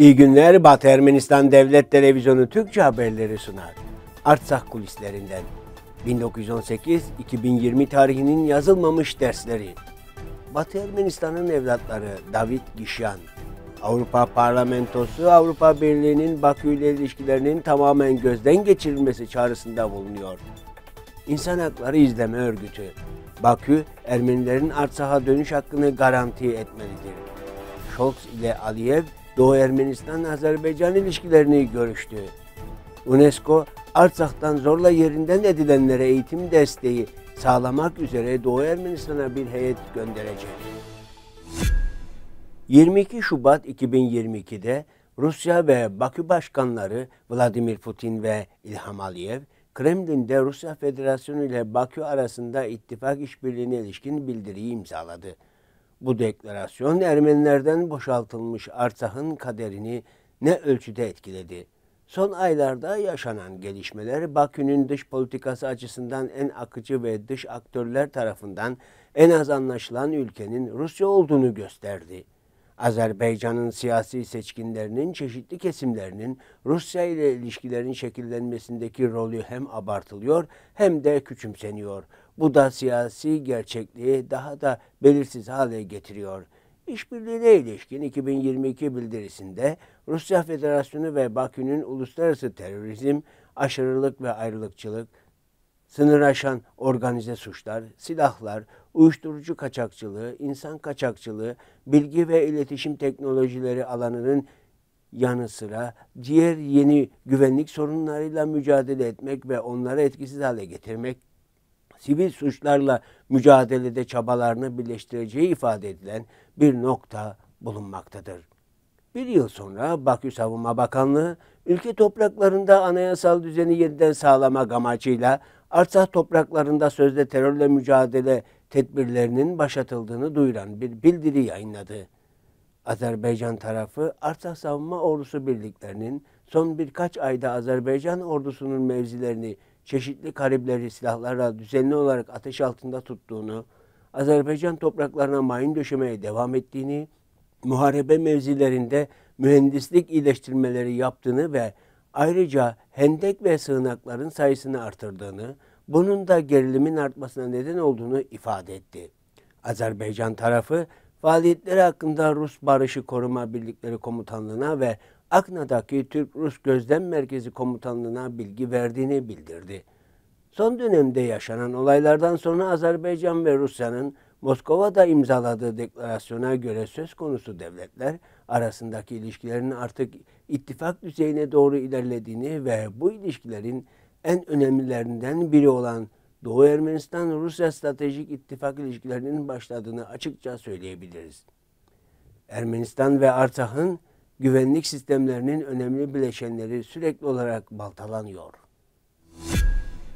İyi günler Batı Ermenistan Devlet Televizyonu Türkçe haberleri sunar. Artsak kulislerinden 1918-2020 tarihinin yazılmamış dersleri. Batı Ermenistan'ın evlatları David Gişyan, Avrupa Parlamentosu Avrupa Birliği'nin Bakü ile ilişkilerinin tamamen gözden geçirilmesi çağrısında bulunuyor. İnsan Hakları İzleme Örgütü, Bakü Ermenilerin Artsak'a dönüş hakkını garanti etmelidir. Scholz ile Aliyev Doğu Ermenistan-Azerbaycan ilişkilerini görüştü. UNESCO, Arçak'tan zorla yerinden edilenlere eğitim desteği sağlamak üzere Doğu Ermenistan'a bir heyet gönderecek. 22 Şubat 2022'de Rusya ve Bakü başkanları Vladimir Putin ve İlham Aliyev, Kremlin'de Rusya Federasyonu ile Bakü arasında ittifak işbirliğine ilişkin bildiriyi imzaladı. Bu deklarasyon Ermenilerden boşaltılmış Artah'ın kaderini ne ölçüde etkiledi? Son aylarda yaşanan gelişmeler Bakü'nün dış politikası açısından en akıcı ve dış aktörler tarafından en az anlaşılan ülkenin Rusya olduğunu gösterdi. Azerbaycan'ın siyasi seçkinlerinin çeşitli kesimlerinin Rusya ile ilişkilerin şekillenmesindeki rolü hem abartılıyor hem de küçümseniyor. Bu da siyasi gerçekliği daha da belirsiz hale getiriyor. İşbirliğine ilişkin 2022 bildirisinde Rusya Federasyonu ve Bakü'nün uluslararası terörizm, aşırılık ve ayrılıkçılık, sınır aşan organize suçlar, silahlar, uyuşturucu kaçakçılığı, insan kaçakçılığı, bilgi ve iletişim teknolojileri alanının yanı sıra diğer yeni güvenlik sorunlarıyla mücadele etmek ve onları etkisiz hale getirmek sivil suçlarla mücadelede çabalarını birleştireceği ifade edilen bir nokta bulunmaktadır. Bir yıl sonra Bakü Savunma Bakanlığı, ülke topraklarında anayasal düzeni yeniden sağlamak amacıyla Artsah topraklarında sözde terörle mücadele tedbirlerinin başlatıldığını duyuran bir bildiri yayınladı. Azerbaycan tarafı Artsah Savunma Ordusu birliklerinin son birkaç ayda Azerbaycan ordusunun mevzilerini çeşitli karibleri silahlarla düzenli olarak ateş altında tuttuğunu, Azerbaycan topraklarına mayın döşemeye devam ettiğini, muharebe mevzilerinde mühendislik iyileştirmeleri yaptığını ve ayrıca hendek ve sığınakların sayısını artırdığını, bunun da gerilimin artmasına neden olduğunu ifade etti. Azerbaycan tarafı Faaliyetleri hakkında Rus Barışı Koruma Birlikleri Komutanlığı'na ve Akna'daki Türk-Rus Gözlem Merkezi Komutanlığı'na bilgi verdiğini bildirdi. Son dönemde yaşanan olaylardan sonra Azerbaycan ve Rusya'nın Moskova'da imzaladığı deklarasyona göre söz konusu devletler arasındaki ilişkilerin artık ittifak düzeyine doğru ilerlediğini ve bu ilişkilerin en önemlilerinden biri olan Doğu Ermenistan-Rusya stratejik ittifak ilişkilerinin başladığını açıkça söyleyebiliriz. Ermenistan ve Artah'ın güvenlik sistemlerinin önemli bileşenleri sürekli olarak baltalanıyor.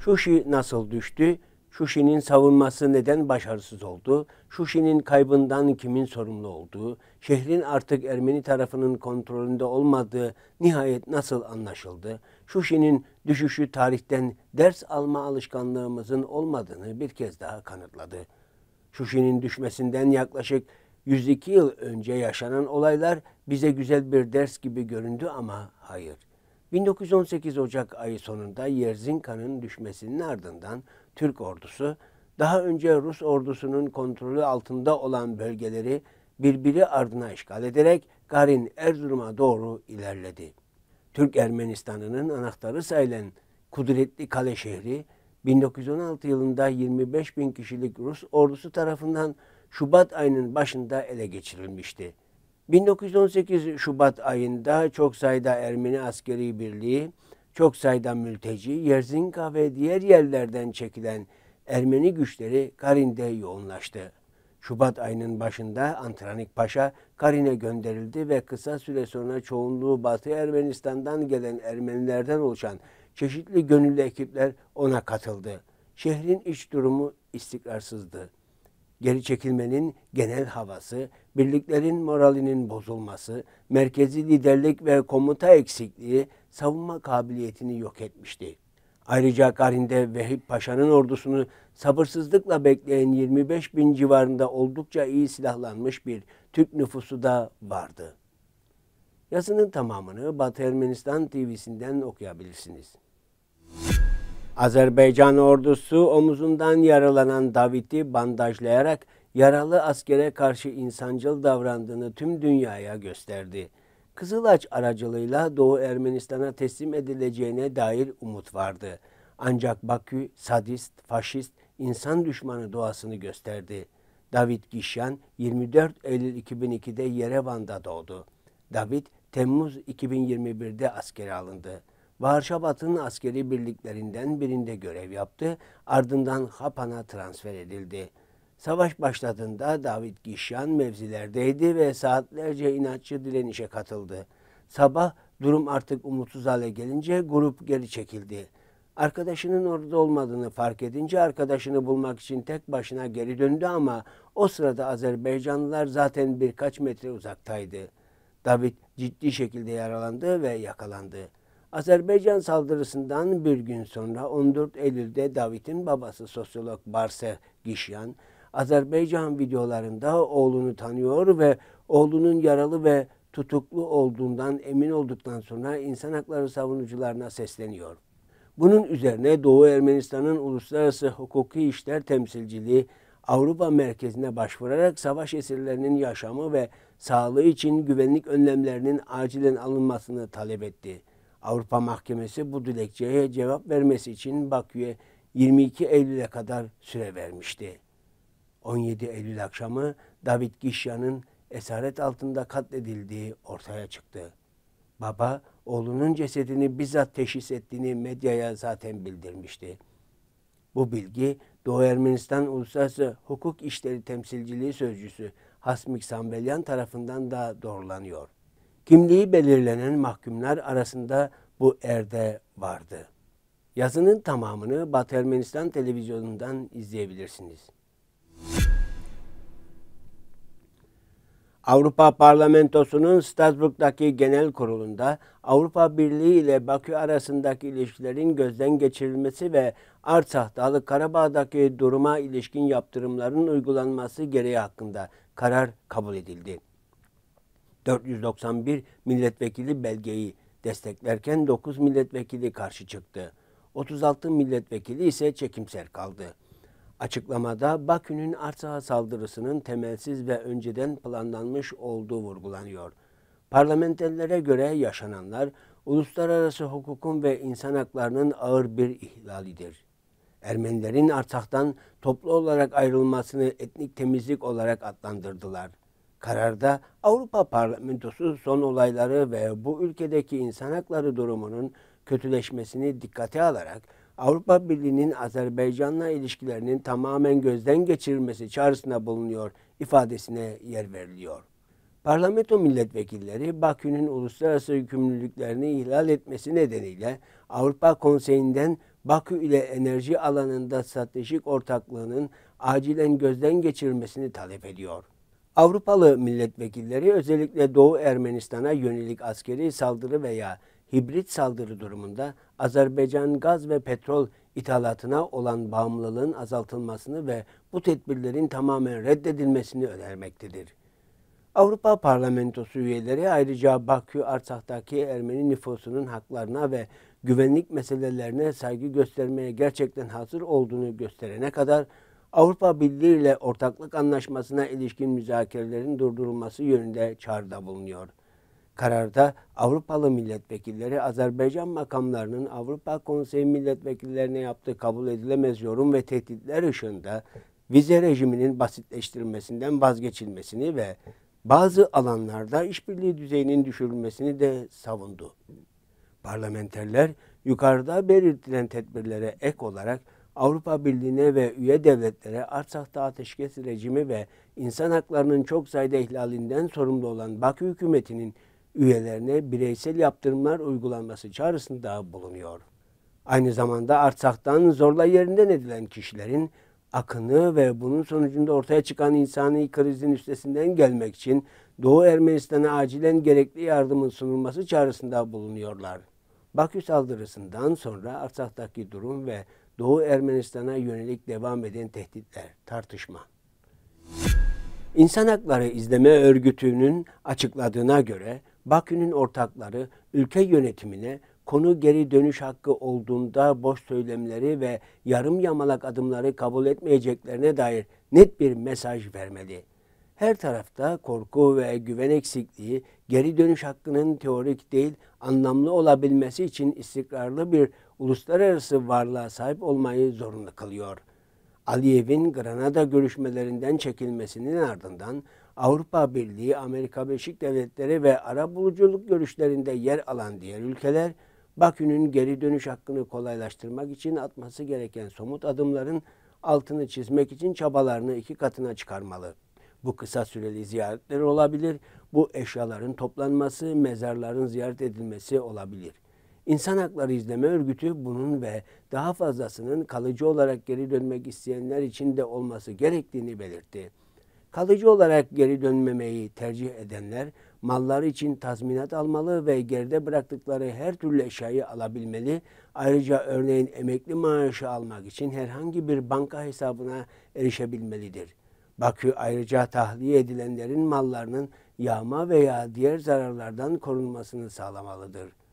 Şuşi nasıl düştü? Şuşi'nin savunması neden başarısız oldu? Şuşi'nin kaybından kimin sorumlu olduğu, şehrin artık Ermeni tarafının kontrolünde olmadığı nihayet nasıl anlaşıldı? Şuşi'nin düşüşü tarihten ders alma alışkanlığımızın olmadığını bir kez daha kanıtladı. Şuşi'nin düşmesinden yaklaşık 102 yıl önce yaşanan olaylar bize güzel bir ders gibi göründü ama hayır. 1918 Ocak ayı sonunda Yerzinka'nın düşmesinin ardından Türk ordusu daha önce Rus ordusunun kontrolü altında olan bölgeleri birbiri ardına işgal ederek Garin Erzurum'a doğru ilerledi. Türk Ermenistan'ının anahtarı sayılan kudretli kale şehri 1916 yılında 25 bin kişilik Rus ordusu tarafından Şubat ayının başında ele geçirilmişti. 1918 Şubat ayında çok sayıda Ermeni askeri birliği, çok sayıda mülteci, Yerzinka ve diğer yerlerden çekilen Ermeni güçleri Karin'de yoğunlaştı. Şubat ayının başında Antranik Paşa Karin'e gönderildi ve kısa süre sonra çoğunluğu Batı Ermenistan'dan gelen Ermenilerden oluşan çeşitli gönüllü ekipler ona katıldı. Şehrin iç durumu istikrarsızdı. Geri çekilmenin genel havası, birliklerin moralinin bozulması, merkezi liderlik ve komuta eksikliği savunma kabiliyetini yok etmişti. Ayrıca Karin'de Vehip Paşa'nın ordusunu sabırsızlıkla bekleyen 25 bin civarında oldukça iyi silahlanmış bir Türk nüfusu da vardı. Yazının tamamını Batı Ermenistan TV'sinden okuyabilirsiniz. Azerbaycan ordusu omuzundan yaralanan Daviti bandajlayarak yaralı askere karşı insancıl davrandığını tüm dünyaya gösterdi. Kızılaç aracılığıyla Doğu Ermenistan'a teslim edileceğine dair umut vardı. Ancak Bakü sadist, faşist, insan düşmanı doğasını gösterdi. David Gişyan 24 Eylül 2002'de Yerevan'da doğdu. David Temmuz 2021'de askere alındı. Varşabat'ın askeri birliklerinden birinde görev yaptı, ardından Hapan'a transfer edildi. Savaş başladığında David Gişyan mevzilerdeydi ve saatlerce inatçı direnişe katıldı. Sabah durum artık umutsuz hale gelince grup geri çekildi. Arkadaşının orada olmadığını fark edince arkadaşını bulmak için tek başına geri döndü ama o sırada Azerbaycanlılar zaten birkaç metre uzaktaydı. David ciddi şekilde yaralandı ve yakalandı. Azerbaycan saldırısından bir gün sonra 14 Eylül'de David'in babası sosyolog Barse Gişyan Azerbaycan videolarında oğlunu tanıyor ve oğlunun yaralı ve tutuklu olduğundan emin olduktan sonra insan hakları savunucularına sesleniyor. Bunun üzerine Doğu Ermenistan'ın uluslararası hukuki işler temsilciliği Avrupa merkezine başvurarak savaş esirlerinin yaşamı ve sağlığı için güvenlik önlemlerinin acilen alınmasını talep etti. Avrupa Mahkemesi bu dilekçeye cevap vermesi için Bakü'ye 22 Eylül'e kadar süre vermişti. 17 Eylül akşamı David Gişya'nın esaret altında katledildiği ortaya çıktı. Baba oğlunun cesedini bizzat teşhis ettiğini medyaya zaten bildirmişti. Bu bilgi Doğu Ermenistan Uluslararası Hukuk İşleri Temsilciliği Sözcüsü Hasmik Sambelyan tarafından da doğrulanıyor. Kimliği belirlenen mahkumlar arasında bu erde vardı. Yazının tamamını Batı Ermenistan televizyonundan izleyebilirsiniz. Avrupa Parlamentosu'nun Strasbourg'daki genel kurulunda Avrupa Birliği ile Bakü arasındaki ilişkilerin gözden geçirilmesi ve Arsak, Dağlı Karabağ'daki duruma ilişkin yaptırımların uygulanması gereği hakkında karar kabul edildi. 491 milletvekili belgeyi desteklerken 9 milletvekili karşı çıktı. 36 milletvekili ise çekimser kaldı. Açıklamada Bakü'nün Arsaha saldırısının temelsiz ve önceden planlanmış olduğu vurgulanıyor. Parlamenterlere göre yaşananlar uluslararası hukukun ve insan haklarının ağır bir ihlalidir. Ermenilerin Artah'tan toplu olarak ayrılmasını etnik temizlik olarak adlandırdılar. Kararda Avrupa Parlamentosu son olayları ve bu ülkedeki insan hakları durumunun kötüleşmesini dikkate alarak Avrupa Birliği'nin Azerbaycan'la ilişkilerinin tamamen gözden geçirilmesi çağrısına bulunuyor ifadesine yer veriliyor. Parlamento milletvekilleri Bakü'nün uluslararası yükümlülüklerini ihlal etmesi nedeniyle Avrupa Konseyi'nden Bakü ile enerji alanında stratejik ortaklığının acilen gözden geçirilmesini talep ediyor. Avrupalı milletvekilleri özellikle Doğu Ermenistan'a yönelik askeri saldırı veya hibrit saldırı durumunda Azerbaycan gaz ve petrol ithalatına olan bağımlılığın azaltılmasını ve bu tedbirlerin tamamen reddedilmesini önermektedir. Avrupa Parlamentosu üyeleri ayrıca Bakü Arsak'taki Ermeni nüfusunun haklarına ve güvenlik meselelerine saygı göstermeye gerçekten hazır olduğunu gösterene kadar Avrupa Birliği ile ortaklık anlaşmasına ilişkin müzakerelerin durdurulması yönünde çağrıda bulunuyor.'' Kararda Avrupalı milletvekilleri Azerbaycan makamlarının Avrupa Konseyi milletvekillerine yaptığı kabul edilemez yorum ve tehditler ışığında vize rejiminin basitleştirilmesinden vazgeçilmesini ve bazı alanlarda işbirliği düzeyinin düşürülmesini de savundu. Parlamenterler yukarıda belirtilen tedbirlere ek olarak Avrupa Birliği'ne ve üye devletlere Artsak'ta ateşkes rejimi ve insan haklarının çok sayıda ihlalinden sorumlu olan Bakü hükümetinin üyelerine bireysel yaptırımlar uygulanması çağrısında bulunuyor. Aynı zamanda Artsak'tan zorla yerinden edilen kişilerin akını ve bunun sonucunda ortaya çıkan insani krizin üstesinden gelmek için Doğu Ermenistan'a acilen gerekli yardımın sunulması çağrısında bulunuyorlar. Bakü saldırısından sonra Arsak'taki durum ve Doğu Ermenistan'a yönelik devam eden tehditler, tartışma. İnsan Hakları İzleme Örgütü'nün açıkladığına göre Bakü'nün ortakları ülke yönetimine konu geri dönüş hakkı olduğunda boş söylemleri ve yarım yamalak adımları kabul etmeyeceklerine dair net bir mesaj vermeli. Her tarafta korku ve güven eksikliği geri dönüş hakkının teorik değil anlamlı olabilmesi için istikrarlı bir uluslararası varlığa sahip olmayı zorunlu kılıyor. Aliyev'in Granada görüşmelerinden çekilmesinin ardından Avrupa Birliği, Amerika Birleşik Devletleri ve ara buluculuk görüşlerinde yer alan diğer ülkeler, Bakü'nün geri dönüş hakkını kolaylaştırmak için atması gereken somut adımların altını çizmek için çabalarını iki katına çıkarmalı. Bu kısa süreli ziyaretler olabilir, bu eşyaların toplanması, mezarların ziyaret edilmesi olabilir. İnsan Hakları İzleme Örgütü bunun ve daha fazlasının kalıcı olarak geri dönmek isteyenler için de olması gerektiğini belirtti kalıcı olarak geri dönmemeyi tercih edenler malları için tazminat almalı ve geride bıraktıkları her türlü eşyayı alabilmeli. Ayrıca örneğin emekli maaşı almak için herhangi bir banka hesabına erişebilmelidir. Bakü ayrıca tahliye edilenlerin mallarının yağma veya diğer zararlardan korunmasını sağlamalıdır.''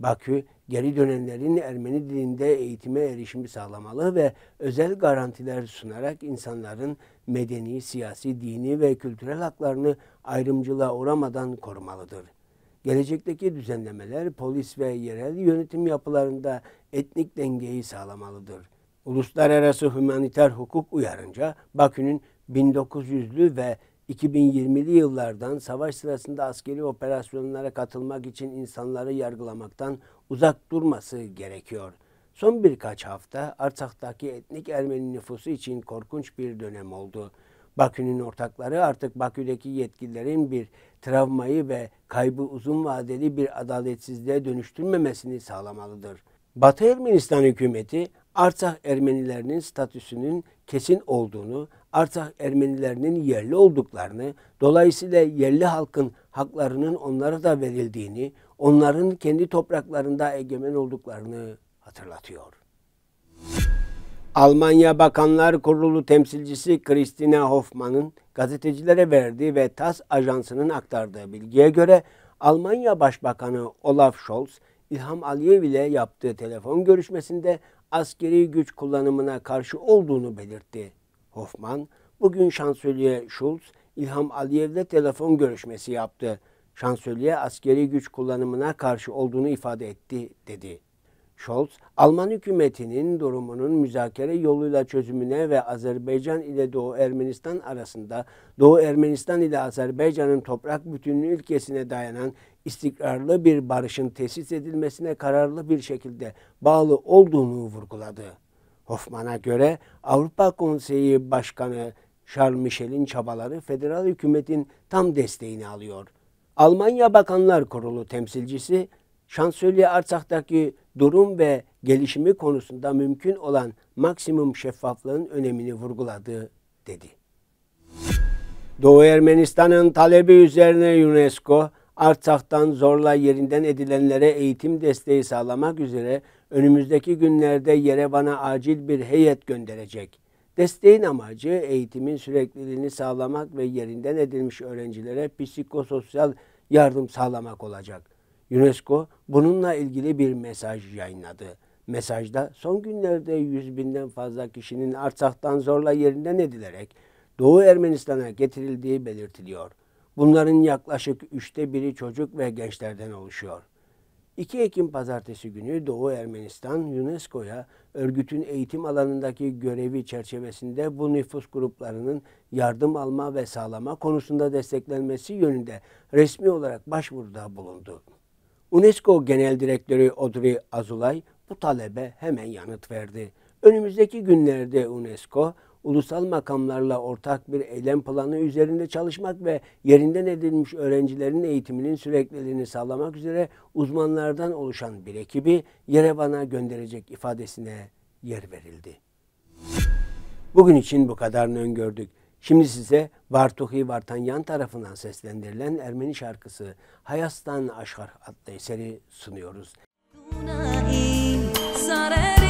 Bakü geri dönenlerin Ermeni dilinde eğitime erişimi sağlamalı ve özel garantiler sunarak insanların medeni, siyasi, dini ve kültürel haklarını ayrımcılığa uğramadan korumalıdır. Gelecekteki düzenlemeler polis ve yerel yönetim yapılarında etnik dengeyi sağlamalıdır. Uluslararası hümaniter hukuk uyarınca Bakü'nün 1900'lü ve 2020'li yıllardan savaş sırasında askeri operasyonlara katılmak için insanları yargılamaktan uzak durması gerekiyor. Son birkaç hafta Arsak'taki etnik Ermeni nüfusu için korkunç bir dönem oldu. Bakü'nün ortakları artık Bakü'deki yetkililerin bir travmayı ve kaybı uzun vadeli bir adaletsizliğe dönüştürmemesini sağlamalıdır. Batı Ermenistan hükümeti Artsakh Ermenilerinin statüsünün kesin olduğunu Artsakh Ermenilerinin yerli olduklarını, dolayısıyla yerli halkın haklarının onlara da verildiğini, onların kendi topraklarında egemen olduklarını hatırlatıyor. Almanya Bakanlar Kurulu temsilcisi Christina Hoffman'ın gazetecilere verdiği ve TAS ajansının aktardığı bilgiye göre Almanya Başbakanı Olaf Scholz, İlham Aliyev ile yaptığı telefon görüşmesinde askeri güç kullanımına karşı olduğunu belirtti. Hoffman bugün şansölye Schulz, İlham Aliyev'le telefon görüşmesi yaptı. Şansölye askeri güç kullanımına karşı olduğunu ifade etti, dedi. Scholz, Alman hükümetinin durumunun müzakere yoluyla çözümüne ve Azerbaycan ile Doğu Ermenistan arasında Doğu Ermenistan ile Azerbaycan'ın toprak bütünlüğü ülkesine dayanan istikrarlı bir barışın tesis edilmesine kararlı bir şekilde bağlı olduğunu vurguladı. Hoffman'a göre Avrupa Konseyi Başkanı Charles Michel'in çabaları federal hükümetin tam desteğini alıyor. Almanya Bakanlar Kurulu temsilcisi Şansölye Arçak'taki durum ve gelişimi konusunda mümkün olan maksimum şeffaflığın önemini vurguladı dedi. Doğu Ermenistan'ın talebi üzerine UNESCO, Arçak'tan zorla yerinden edilenlere eğitim desteği sağlamak üzere önümüzdeki günlerde Yerevan'a acil bir heyet gönderecek. Desteğin amacı eğitimin sürekliliğini sağlamak ve yerinden edilmiş öğrencilere psikososyal yardım sağlamak olacak. UNESCO bununla ilgili bir mesaj yayınladı. Mesajda son günlerde yüz binden fazla kişinin Artsak'tan zorla yerinden edilerek Doğu Ermenistan'a getirildiği belirtiliyor. Bunların yaklaşık üçte biri çocuk ve gençlerden oluşuyor. 2 Ekim pazartesi günü Doğu Ermenistan UNESCO'ya örgütün eğitim alanındaki görevi çerçevesinde bu nüfus gruplarının yardım alma ve sağlama konusunda desteklenmesi yönünde resmi olarak başvuruda bulundu. UNESCO Genel Direktörü Audrey Azulay bu talebe hemen yanıt verdi. Önümüzdeki günlerde UNESCO ulusal makamlarla ortak bir eylem planı üzerinde çalışmak ve yerinden edilmiş öğrencilerin eğitiminin sürekliliğini sağlamak üzere uzmanlardan oluşan bir ekibi Yerevan'a gönderecek ifadesine yer verildi. Bugün için bu kadarını öngördük. Şimdi size Bartuhi Vartanyan tarafından seslendirilen Ermeni şarkısı Hayastan Aşkar adlı eseri sunuyoruz. Sarı